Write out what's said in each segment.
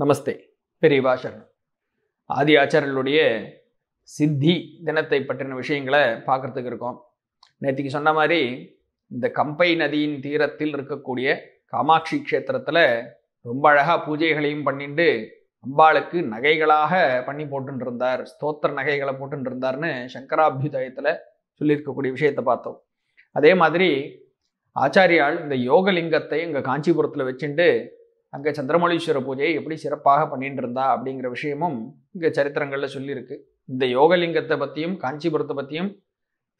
நமஸ்தே பெரியவா சரணம் ஆதி ஆச்சாரியர்களுடைய சித்தி தினத்தை பற்றின விஷயங்களை பார்க்குறதுக்கு இருக்கோம் நேற்றுக்கு சொன்ன மாதிரி இந்த கம்பை நதியின் தீரத்தில் இருக்கக்கூடிய காமாட்சி க்ஷேத்திரத்தில் ரொம்ப அழகாக பூஜைகளையும் பண்ணிட்டு அம்பாளுக்கு நகைகளாக பண்ணி போட்டுருந்தார் ஸ்தோத்திர நகைகளை போட்டுன்னு இருந்தார்னு சங்கராபியுதயத்தில் சொல்லியிருக்கக்கூடிய விஷயத்தை பார்த்தோம் அதே மாதிரி ஆச்சாரியால் இந்த யோகலிங்கத்தை இங்கே காஞ்சிபுரத்தில் வச்சுட்டு அங்கே சந்திரமௌழீஸ்வர பூஜையை எப்படி சிறப்பாக பண்ணிட்டு இருந்தா அப்படிங்கிற விஷயமும் இங்கே சரித்திரங்களில் சொல்லியிருக்கு இந்த யோகலிங்கத்தை பற்றியும் காஞ்சிபுரத்தை பற்றியும்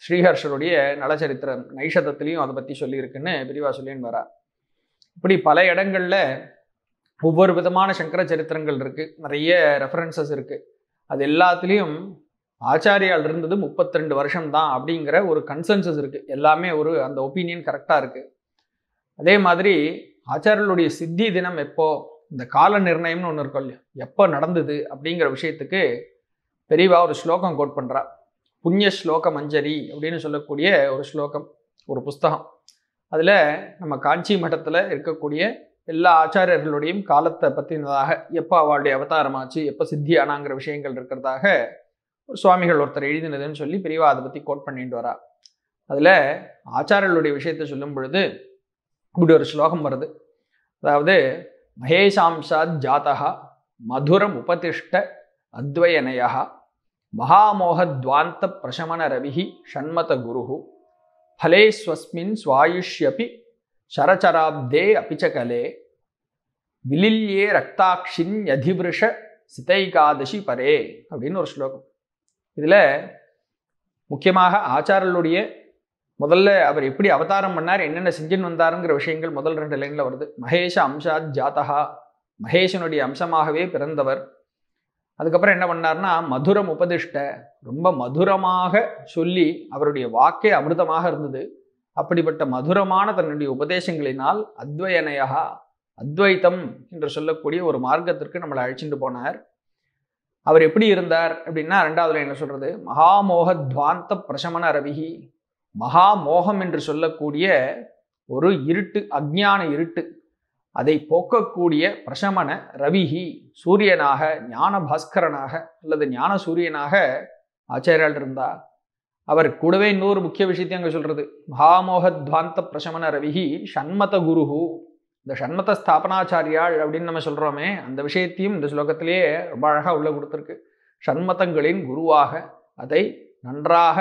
ஸ்ரீஹர்ஷருடைய நலச்சரித்திரம் நைஷதத்திலையும் அதை பற்றி சொல்லியிருக்குன்னு விரிவாக சொல்லின்னு வரா இப்படி பல இடங்களில் ஒவ்வொரு விதமான சங்கர சரித்திரங்கள் இருக்குது நிறைய ரெஃபரன்சஸ் இருக்குது அது எல்லாத்துலேயும் ஆச்சாரியால் இருந்தது முப்பத்தி ரெண்டு வருஷம் தான் அப்படிங்கிற ஒரு கன்சென்சஸ் இருக்குது எல்லாமே ஒரு அந்த ஒப்பீனியன் கரெக்டாக இருக்குது அதே மாதிரி ஆச்சாரியர்களுடைய சித்தி தினம் எப்போ இந்த கால நிர்ணயம்னு ஒன்று இருக்கும் இல்லையா எப்போ நடந்தது அப்படிங்கிற விஷயத்துக்கு பெரியவா ஒரு ஸ்லோகம் கோட் பண்ணுறா புண்ணிய ஸ்லோக மஞ்சரி அப்படின்னு சொல்லக்கூடிய ஒரு ஸ்லோகம் ஒரு புஸ்தகம் அதில் நம்ம காஞ்சி மட்டத்தில் இருக்கக்கூடிய எல்லா ஆச்சாரியர்களுடையும் காலத்தை பற்றினதாக எப்போ அவளுடைய அவதாரமாச்சு எப்போ சித்தி ஆனாங்கிற விஷயங்கள் இருக்கிறதாக சுவாமிகள் ஒருத்தர் எழுதினதுன்னு சொல்லி பெரியவா அதை பற்றி கோட் பண்ணிட்டு வரா அதில் ஆச்சாரியர்களுடைய விஷயத்தை சொல்லும் பொழுது இப்படி ஒரு ஸ்லோகம் வருது அதாவது மகேஷாம்சாத் ஜாத்தகா மதுரம் உபதிஷ்ட அத்வயனயா மகாமோகத்வாந்த பிரசமன ரவிஹி ஷண்மத குரு ஃபலேஸ்வஸ்மின் சுவாயுஷ்யபி சரச்சராப்தே அபிச்சகலே விலில்யே ரக்தாட்சின் அதிவிருஷ சிதைகாதசி பரே அப்படின்னு ஒரு ஸ்லோகம் இதில் முக்கியமாக ஆச்சாரலுடைய முதல்ல அவர் எப்படி அவதாரம் பண்ணார் என்னென்ன செஞ்சுன்னு வந்தாருங்கிற விஷயங்கள் முதல் ரெண்டு லைனில் வருது மகேஷ அம்சா ஜாத்தகா மகேஷனுடைய அம்சமாகவே பிறந்தவர் அதுக்கப்புறம் என்ன பண்ணார்னா மதுரம் உபதிஷ்ட ரொம்ப மதுரமாக சொல்லி அவருடைய வாக்கே அமிர்தமாக இருந்தது அப்படிப்பட்ட மதுரமான தன்னுடைய உபதேசங்களினால் அத்வயனையா அத்வைத்தம் என்று சொல்லக்கூடிய ஒரு மார்க்கத்திற்கு நம்மளை அழைச்சிட்டு போனார் அவர் எப்படி இருந்தார் அப்படின்னா ரெண்டாவதுல என்ன சொல்றது மகாமோகத்வாந்த பிரசமன ரவிகி மகா மோகம் என்று சொல்லக்கூடிய ஒரு இருட்டு அஜ்ஞான இருட்டு அதை போக்கக்கூடிய பிரசமன ரவிஹி சூரியனாக ஞான பாஸ்கரனாக அல்லது ஞான சூரியனாக ஆச்சாரியால் இருந்தா அவர் கூடவே இன்னொரு முக்கிய விஷயத்தையும் அங்கே சொல்றது மகாமோகத்வாந்த பிரசமன ரவிஹி சண்மத குருஹு இந்த சண்மத ஸ்தாபனாச்சாரியாள் அப்படின்னு நம்ம சொல்றோமே அந்த விஷயத்தையும் இந்த ஸ்லோகத்திலேயே ரொம்ப அழகாக உள்ள கொடுத்துருக்கு சண்மதங்களின் குருவாக அதை நன்றாக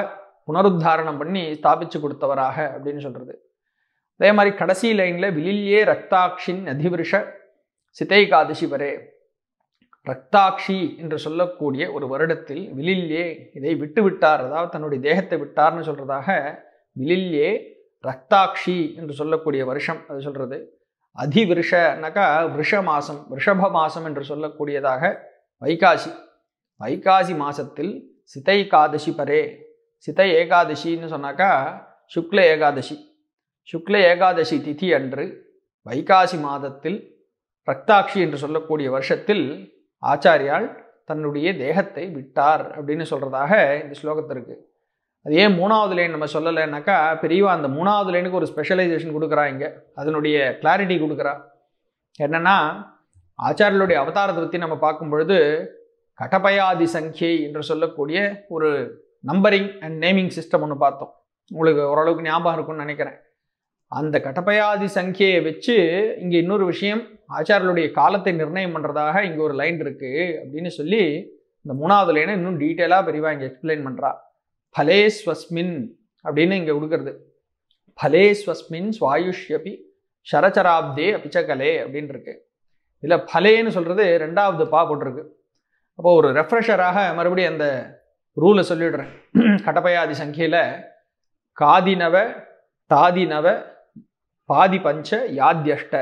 புனருத்தாரணம் பண்ணி ஸ்தாபிச்சு கொடுத்தவராக அப்படின்னு சொல்கிறது அதே மாதிரி கடைசி லைனில் விலில்யே ரக்தாட்சின் அதிவிருஷ சிதைகாதிசி வரே ரக்தாட்சி என்று சொல்லக்கூடிய ஒரு வருடத்தில் விலில்யே இதை விட்டு விட்டார் அதாவது தன்னுடைய தேகத்தை விட்டார்னு சொல்கிறதாக விலில்யே ரக்தாட்சி என்று சொல்லக்கூடிய வருஷம் அது சொல்கிறது அதிவிருஷனாக்கா விருஷ மாசம் ரிஷப மாசம் என்று சொல்லக்கூடியதாக வைகாசி வைகாசி சிதை சிதைகாதசி பரே சித்த ஏகாதசின்னு சொன்னாக்கா சுக்ல ஏகாதசி சுக்ல ஏகாதசி திதி அன்று வைகாசி மாதத்தில் ரக்தாட்சி என்று சொல்லக்கூடிய வருஷத்தில் ஆச்சாரியால் தன்னுடைய தேகத்தை விட்டார் அப்படின்னு சொல்கிறதாக இந்த ஸ்லோகத்திற்கு அது ஏன் மூணாவது லைன் நம்ம சொல்லலைன்னாக்கா பெரியவா அந்த மூணாவது லைனுக்கு ஒரு ஸ்பெஷலைசேஷன் கொடுக்குறா இங்கே அதனுடைய கிளாரிட்டி கொடுக்குறா என்னென்னா ஆச்சாரியருடைய அவதாரத்தை பற்றி நம்ம பார்க்கும் பொழுது கடபயாதி சங்கியை என்று சொல்லக்கூடிய ஒரு நம்பரிங் அண்ட் நேமிங் சிஸ்டம் ஒன்று பார்த்தோம் உங்களுக்கு ஓரளவுக்கு ஞாபகம் இருக்கும்னு நினைக்கிறேன் அந்த கட்டப்பயாதி சங்கியை வச்சு இங்கே இன்னொரு விஷயம் ஆச்சாரியருடைய காலத்தை நிர்ணயம் பண்ணுறதாக இங்கே ஒரு லைன் இருக்குது அப்படின்னு சொல்லி இந்த மூணாவது லைனை இன்னும் டீட்டெயிலாக பெரியவா இங்கே எக்ஸ்பிளைன் பண்ணுறா பலே ஸ்வஸ்மின் அப்படின்னு இங்கே கொடுக்குறது பலே ஸ்வஸ்மின் ஸ்வாயுஷ்யபி ஷரச்சராப்தே அபிச்சகலே அப்படின் இருக்கு இதில் பலேன்னு சொல்கிறது ரெண்டாவது பா போட்டிருக்கு அப்போது ஒரு ரெஃப்ரெஷராக மறுபடியும் அந்த ரூலை சொல்லிடுறேன் கடப்பயாதி சங்கையில் காதினவ தாதினவ பாதி பஞ்ச யாத்தியஷ்ட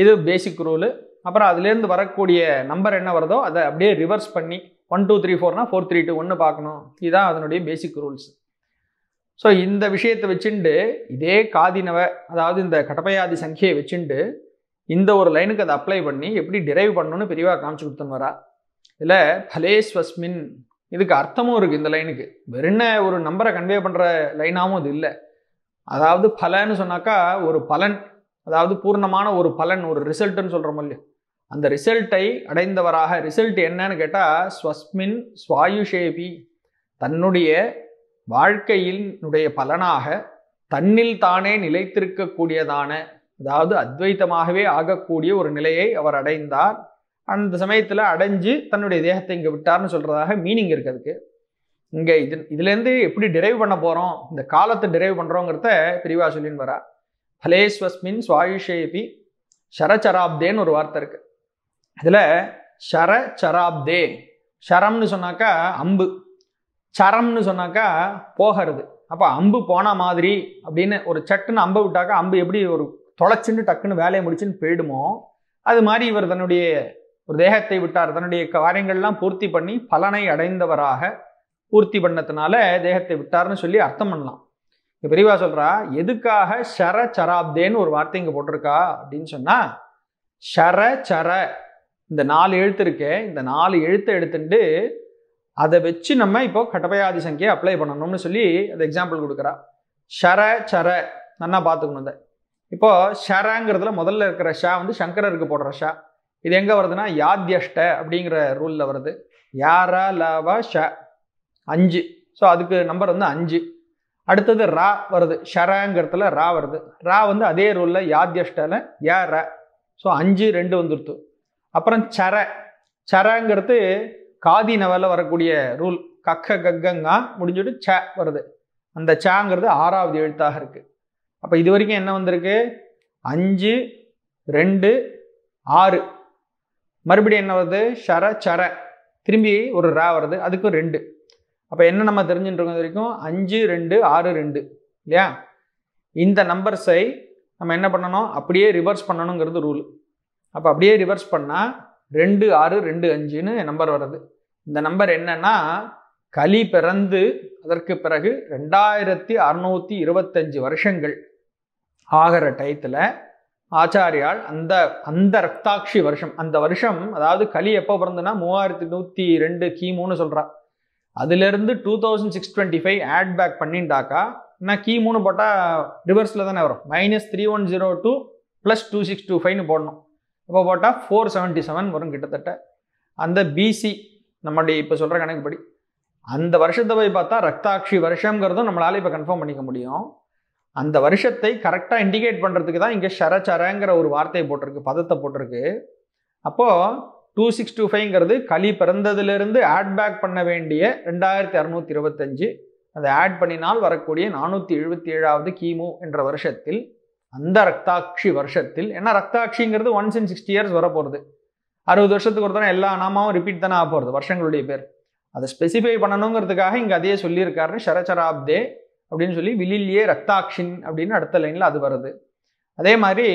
இது பேசிக் ரூலு அப்புறம் அதுலேருந்து வரக்கூடிய நம்பர் என்ன வருதோ அதை அப்படியே ரிவர்ஸ் பண்ணி ஒன் டூ த்ரீ ஃபோர்னா ஃபோர் த்ரீ டூ ஒன்று பார்க்கணும் இதுதான் அதனுடைய பேசிக் ரூல்ஸ் ஸோ இந்த விஷயத்தை வச்சுண்டு இதே காதினவ அதாவது இந்த கடப்பையாதி சங்கையை வச்சுண்டு இந்த ஒரு லைனுக்கு அதை அப்ளை பண்ணி எப்படி டிரைவ் பண்ணணும்னு பெரியவா காமிச்சு கொடுத்துன்னு வரா இதில் பலேஸ்வஸ்மின் இதுக்கு அர்த்தமும் இருக்குது இந்த லைனுக்கு வெறும் ஒரு நம்பரை கன்வே பண்ணுற லைனாகவும் இது இல்லை அதாவது பலன்னு சொன்னாக்கா ஒரு பலன் அதாவது பூர்ணமான ஒரு பலன் ஒரு ரிசல்ட்டுன்னு சொல்கிற மாதிரி அந்த ரிசல்ட்டை அடைந்தவராக ரிசல்ட் என்னன்னு கேட்டால் ஸ்வஸ்மின் ஸ்வாயுஷேபி தன்னுடைய வாழ்க்கையினுடைய பலனாக தன்னில் தானே நிலைத்திருக்கக்கூடியதான அதாவது அத்வைத்தமாகவே ஆகக்கூடிய ஒரு நிலையை அவர் அடைந்தார் அந்த சமயத்தில் அடைஞ்சு தன்னுடைய தேகத்தை இங்கே விட்டார்னு சொல்கிறதாக மீனிங் இருக்குது அதுக்கு இங்கே இது இதுலேருந்து எப்படி டிரைவ் பண்ண போகிறோம் இந்த காலத்தை டிரைவ் பண்ணுறோங்கிறத பிரிவா சொல்லின்னு வரா ஹலேஸ்வஸ்மின் சுவாயுஷேபி ஷரச்சராப்தேன்னு ஒரு வார்த்தை இருக்குது இதில் ஷர சராப்தே ஷரம்னு சொன்னாக்கா அம்பு சரம்னு சொன்னாக்கா போகிறது அப்போ அம்பு போன மாதிரி அப்படின்னு ஒரு சட்டுன்னு அம்பை விட்டாக்கா அம்பு எப்படி ஒரு தொலைச்சின்னு டக்குன்னு வேலையை முடிச்சுன்னு போயிடுமோ அது மாதிரி இவர் தன்னுடைய ஒரு தேகத்தை விட்டார் தன்னுடைய காரியங்கள்லாம் பூர்த்தி பண்ணி பலனை அடைந்தவராக பூர்த்தி பண்ணத்தினால தேகத்தை விட்டார்னு சொல்லி அர்த்தம் பண்ணலாம் இப்போ பெரியவா சொல்கிறா எதுக்காக ஷர சராப்தேன்னு ஒரு வார்த்தை இங்கே போட்டிருக்கா அப்படின்னு சொன்னால் ஷர சர இந்த நாலு எழுத்து இருக்கே இந்த நாலு எழுத்தை எடுத்துட்டு அதை வச்சு நம்ம இப்போ கட்டபயாதி சங்கியை அப்ளை பண்ணணும்னு சொல்லி அந்த எக்ஸாம்பிள் கொடுக்குறா ஷர சர நன்னா பார்த்துக்கணும் இந்த இப்போது ஷரங்கிறதுல முதல்ல இருக்கிற ஷா வந்து சங்கரருக்கு போடுற ஷா இது எங்கே வருதுன்னா யாத்யஷ்ட அப்படிங்கிற ரூலில் வருது யார லவ ஷ அஞ்சு ஸோ அதுக்கு நம்பர் வந்து அஞ்சு அடுத்தது ரா வருது ஷரங்கிறதுல ரா வருது ரா வந்து அதே ரூலில் யாத்யஷ்டில் ஏ ர ஸோ அஞ்சு ரெண்டு வந்துருத்து அப்புறம் சர சரங்கிறது காதி நவலில் வரக்கூடிய ரூல் கக்க கக்கங்கா முடிஞ்சுட்டு ச வருது அந்த சாங்கிறது ஆறாவது எழுத்தாக இருக்குது அப்போ இது வரைக்கும் என்ன வந்திருக்கு அஞ்சு ரெண்டு ஆறு மறுபடியும் என்ன வருது ஷர சர திரும்பி ஒரு ரா வருது அதுக்கும் ரெண்டு அப்போ என்ன நம்ம தெரிஞ்சுட்டு வரைக்கும் அஞ்சு ரெண்டு ஆறு ரெண்டு இல்லையா இந்த நம்பர்ஸை நம்ம என்ன பண்ணணும் அப்படியே ரிவர்ஸ் பண்ணணுங்கிறது ரூல் அப்போ அப்படியே ரிவர்ஸ் பண்ணால் ரெண்டு ஆறு ரெண்டு அஞ்சுன்னு நம்பர் வருது இந்த நம்பர் என்னன்னா களி பிறந்து அதற்கு பிறகு ரெண்டாயிரத்தி அறுநூற்றி இருபத்தஞ்சு வருஷங்கள் ஆகிற டயத்தில் ஆச்சாரியால் அந்த அந்த ரத்தாட்சி வருஷம் அந்த வருஷம் அதாவது களி எப்போ பிறந்தனா மூவாயிரத்தி நூற்றி ரெண்டு கிமுன்னு சொல்கிறா அதுலேருந்து two thousand six twenty five add back பண்ணிட்டாக்கா நான் கிமுன்னு போட்டால் ரிவர்ஸில் தானே வரும் minus three one zero two plus two six two ஃபைவ்னு போடணும் இப்போ போட்டால் ஃபோர் செவன்ட்டி செவன் வரும் கிட்டத்தட்ட அந்த பிசி நம்மளுடைய இப்போ சொல்கிற கணக்குப்படி அந்த வருஷத்தை போய் பார்த்தா ரத்தாட்சி வருஷங்கிறதும் நம்மளால் இப்போ கன்ஃபார்ம் பண்ணிக்க முடியும் அந்த வருஷத்தை கரெக்டாக இண்டிகேட் பண்ணுறதுக்கு தான் இங்கே ஷரச்சரங்கிற ஒரு வார்த்தையை போட்டிருக்கு பதத்தை போட்டிருக்கு அப்போது டூ சிக்ஸ் டூ ஃபைவ்ங்கிறது களி பிறந்ததுலேருந்து ஆட் பேக் பண்ண வேண்டிய ரெண்டாயிரத்தி அறநூற்றி இருபத்தஞ்சு அதை ஆட் பண்ணினால் வரக்கூடிய நானூற்றி எழுபத்தி ஏழாவது கிமு என்ற வருஷத்தில் அந்த ரத்தாட்சி வருஷத்தில் ஏன்னா ரத்தாட்சிங்கிறது ஒன்ஸ் இன் சிக்ஸ்டி இயர்ஸ் வரப்போகிறது அறுபது வருஷத்துக்கு ஒரு தடவை எல்லா நாமாவும் ரிப்பீட் தானே ஆக போகிறது வருஷங்களுடைய பேர் அதை ஸ்பெசிஃபை பண்ணணுங்கிறதுக்காக இங்கே அதையே சொல்லியிருக்காருன்னு ஷரச்சராப்தே அப்படின்னு சொல்லி வில்லிலேயே ரத்தாக்ஷின் அப்படின்னு அடுத்த லைனில் அது வருது அதே மாதிரி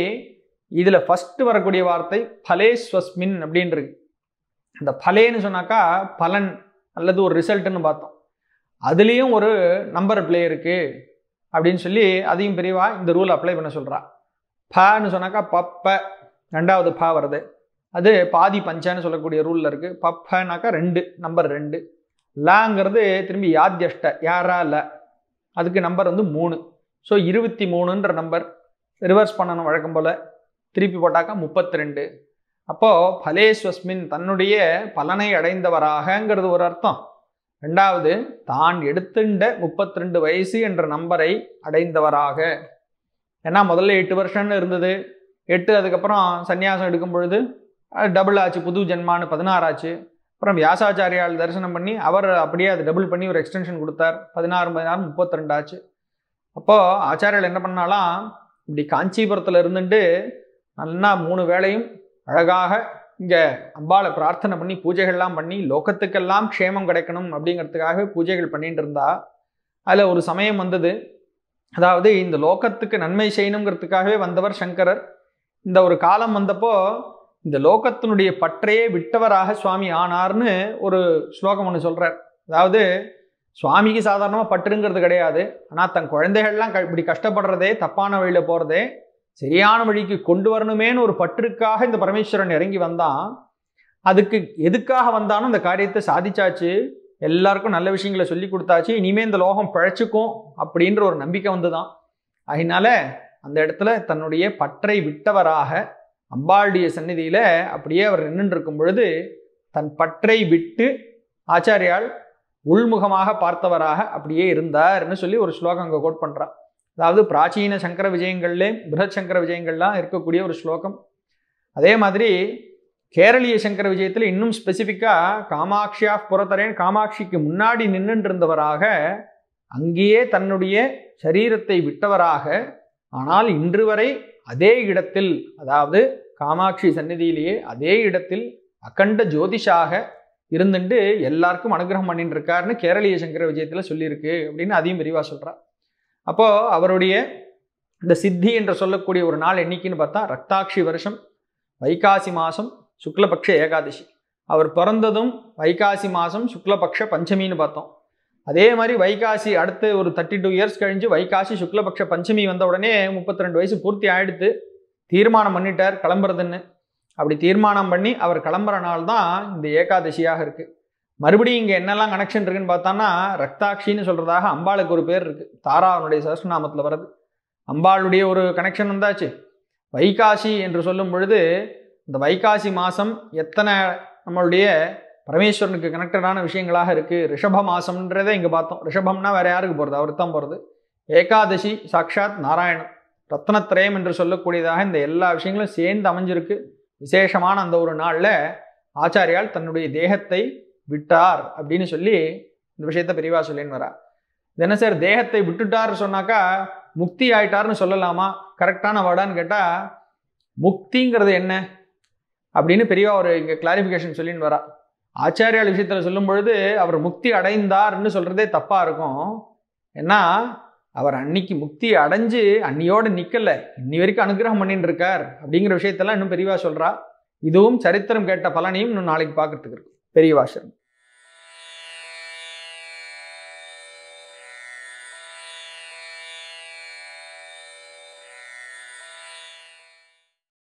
இதில் ஃபஸ்ட்டு வரக்கூடிய வார்த்தை பலேஸ்வஸ்மின் ஸ்வஸ்மின் அப்படின்றது அந்த பலேன்னு சொன்னாக்கா பலன் அல்லது ஒரு ரிசல்ட்டுன்னு பார்த்தோம் அதுலேயும் ஒரு நம்பர் பிளே இருக்குது அப்படின்னு சொல்லி அதையும் பிரிவாக இந்த ரூல் அப்ளை பண்ண சொல்கிறா ஃபன்னு சொன்னாக்கா பப்ப ரெண்டாவது ப வருது அது பாதி பஞ்சான்னு சொல்லக்கூடிய ரூலில் இருக்குது பப்பனாக்கா ரெண்டு நம்பர் ரெண்டு லாங்கிறது திரும்பி யாத்தியஷ்ட யாரா இல்லை அதுக்கு நம்பர் வந்து மூணு ஸோ இருபத்தி மூணுன்ற நம்பர் ரிவர்ஸ் பண்ணணும் வழக்கம் போல் திருப்பி போட்டாக்கா முப்பத்தி ரெண்டு அப்போது பலேஸ்வஸ்மின் தன்னுடைய பலனை அடைந்தவராகங்கிறது ஒரு அர்த்தம் ரெண்டாவது தான் எடுத்துண்ட முப்பத்தி ரெண்டு வயசு என்ற நம்பரை அடைந்தவராக ஏன்னா முதல்ல எட்டு வருஷம்னு இருந்தது எட்டு அதுக்கப்புறம் சன்னியாசம் எடுக்கும் பொழுது டபுள் ஆச்சு புது ஜென்மான்னு பதினாறு ஆச்சு அப்புறம் வியாசாச்சாரியால் தரிசனம் பண்ணி அவர் அப்படியே அது டபுள் பண்ணி ஒரு எக்ஸ்டென்ஷன் கொடுத்தார் பதினாறு மதினாயிரம் முப்பத்தி ரெண்டு ஆச்சு அப்போது ஆச்சாரியால் என்ன பண்ணாலாம் இப்படி காஞ்சிபுரத்தில் இருந்துட்டு நல்லா மூணு வேளையும் அழகாக இங்கே அம்பாவை பிரார்த்தனை பண்ணி பூஜைகள்லாம் பண்ணி லோகத்துக்கெல்லாம் க்ஷேமம் கிடைக்கணும் அப்படிங்கிறதுக்காக பூஜைகள் பண்ணிட்டு இருந்தா அதில் ஒரு சமயம் வந்தது அதாவது இந்த லோகத்துக்கு நன்மை செய்யணுங்கிறதுக்காகவே வந்தவர் சங்கரர் இந்த ஒரு காலம் வந்தப்போ இந்த லோகத்தினுடைய பற்றையே விட்டவராக சுவாமி ஆனார்னு ஒரு ஸ்லோகம் ஒன்று சொல்கிறார் அதாவது சுவாமிக்கு சாதாரணமாக பற்றுங்கிறது கிடையாது ஆனால் தன் குழந்தைகள்லாம் க இப்படி கஷ்டப்படுறதே தப்பான வழியில் போகிறதே சரியான வழிக்கு கொண்டு வரணுமேனு ஒரு பற்றுக்காக இந்த பரமேஸ்வரன் இறங்கி வந்தான் அதுக்கு எதுக்காக வந்தானோ இந்த காரியத்தை சாதிச்சாச்சு எல்லாருக்கும் நல்ல விஷயங்களை சொல்லி கொடுத்தாச்சு இனிமேல் இந்த லோகம் பிழைச்சிக்கும் அப்படின்ற ஒரு நம்பிக்கை வந்து தான் அதனால அந்த இடத்துல தன்னுடைய பற்றை விட்டவராக அம்பாளுடைய சந்நிதியில் அப்படியே அவர் நின்று இருக்கும் பொழுது தன் பற்றை விட்டு ஆச்சாரியால் உள்முகமாக பார்த்தவராக அப்படியே இருந்தார்னு சொல்லி ஒரு ஸ்லோகம் அங்கே கோட் பண்ணுறான் அதாவது பிராச்சீன சங்கர விஜயங்கள்லே பிருஹத் சங்கர விஜயங்கள்லாம் இருக்கக்கூடிய ஒரு ஸ்லோகம் அதே மாதிரி கேரளிய சங்கர விஜயத்தில் இன்னும் ஸ்பெசிஃபிக்காக காமாட்சியாக புறத்தரேன் காமாட்சிக்கு முன்னாடி நின்று இருந்தவராக அங்கேயே தன்னுடைய சரீரத்தை விட்டவராக ஆனால் இன்று வரை அதே இடத்தில் அதாவது காமாட்சி சந்நிதியிலேயே அதே இடத்தில் அகண்ட ஜோதிஷாக இருந்துட்டு எல்லாருக்கும் அனுகிரகம் பண்ணிட்டு இருக்காருன்னு கேரளிய சங்கர விஜயத்தில் சொல்லியிருக்கு அப்படின்னு அதையும் விரிவாக சொல்கிறார் அப்போது அவருடைய இந்த சித்தி என்று சொல்லக்கூடிய ஒரு நாள் என்னைக்குன்னு பார்த்தா ரத்தாட்சி வருஷம் வைகாசி மாதம் சுக்லபக்ஷ ஏகாதசி அவர் பிறந்ததும் வைகாசி மாதம் சுக்லபக்ஷ பஞ்சமின்னு பார்த்தோம் அதே மாதிரி வைகாசி அடுத்து ஒரு தேர்ட்டி டூ இயர்ஸ் கழிஞ்சு வைகாசி சுக்லபக்ஷ பஞ்சமி வந்த உடனே முப்பத்தி ரெண்டு வயசு பூர்த்தி ஆயிடுத்து தீர்மானம் பண்ணிட்டார் கிளம்புறதுன்னு அப்படி தீர்மானம் பண்ணி அவர் கிளம்புறனால்தான் தான் இந்த ஏகாதசியாக இருக்குது மறுபடியும் இங்கே என்னெல்லாம் கனெக்ஷன் இருக்குன்னு பார்த்தோன்னா ரக்தாட்சின்னு சொல்கிறதாக அம்பாளுக்கு ஒரு பேர் இருக்குது தாரா அவனுடைய சஹஸ்ரநாமத்தில் வர்றது அம்பாளுடைய ஒரு கனெக்ஷன் வந்தாச்சு வைகாசி என்று சொல்லும் பொழுது இந்த வைகாசி மாதம் எத்தனை நம்மளுடைய பரமேஸ்வரனுக்கு கனெக்டடான விஷயங்களாக இருக்குது ரிஷப மாசம்ன்றதே இங்கே பார்த்தோம் ரிஷபம்னா வேறு யாருக்கு போகிறது அவர் தான் போகிறது ஏகாதசி சாக்ஷாத் நாராயணம் ரத்னத்திரயம் என்று சொல்லக்கூடியதாக இந்த எல்லா விஷயங்களும் சேர்ந்து அமைஞ்சிருக்கு விசேஷமான அந்த ஒரு நாளில் ஆச்சாரியால் தன்னுடைய தேகத்தை விட்டார் அப்படின்னு சொல்லி இந்த விஷயத்த பெரியவா சொல்லின்னு வரா சார் தேகத்தை விட்டுட்டார் சொன்னாக்கா முக்தி ஆயிட்டார்னு சொல்லலாமா கரெக்டான வடான்னு கேட்டால் முக்திங்கிறது என்ன அப்படின்னு பெரியவா ஒரு இங்கே கிளாரிஃபிகேஷன் சொல்லின்னு வரா ஆச்சாரியால் விஷயத்தில் சொல்லும் பொழுது அவர் முக்தி அடைந்தார்னு சொல்கிறதே தப்பாக இருக்கும் ஏன்னா அவர் அன்னைக்கு முக்தி அடைஞ்சு அன்னியோடு நிற்கலை இன்னி வரைக்கும் அனுகிரகம் பண்ணிட்டு இருக்கார் அப்படிங்கிற விஷயத்தெல்லாம் இன்னும் பெரியவா சொல்கிறா இதுவும் சரித்திரம் கேட்ட பலனையும் இன்னும் நாளைக்கு பார்க்கறதுக்கு இருக்கும் பெரியவாசன்